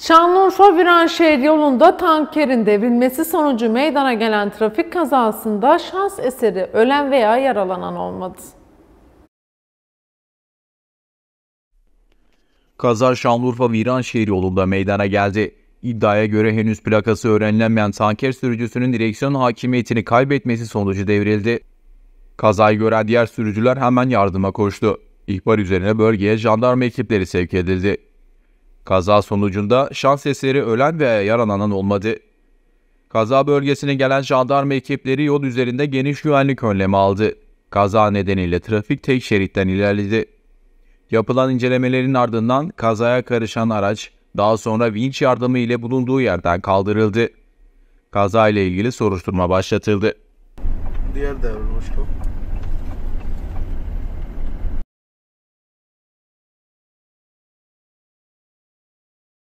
Şanlıurfa-Viranşehir yolunda tankerin devrilmesi sonucu meydana gelen trafik kazasında şans eseri ölen veya yaralanan olmadı. Kaza Şanlıurfa-Viranşehir yolunda meydana geldi. İddiaya göre henüz plakası öğrenilemeyen tanker sürücüsünün direksiyon hakimiyetini kaybetmesi sonucu devrildi. Kazayı gören diğer sürücüler hemen yardıma koştu. İhbar üzerine bölgeye jandarma ekipleri sevk edildi. Kaza sonucunda şans eseri ölen ve yaralanan olmadı. Kaza bölgesine gelen jandarma ekipleri yol üzerinde geniş güvenlik önlemi aldı. Kaza nedeniyle trafik tek şeritten ilerledi. Yapılan incelemelerin ardından kazaya karışan araç daha sonra vinç yardımı ile bulunduğu yerden kaldırıldı. Kaza ile ilgili soruşturma başlatıldı. Diğer devrilmiş bu.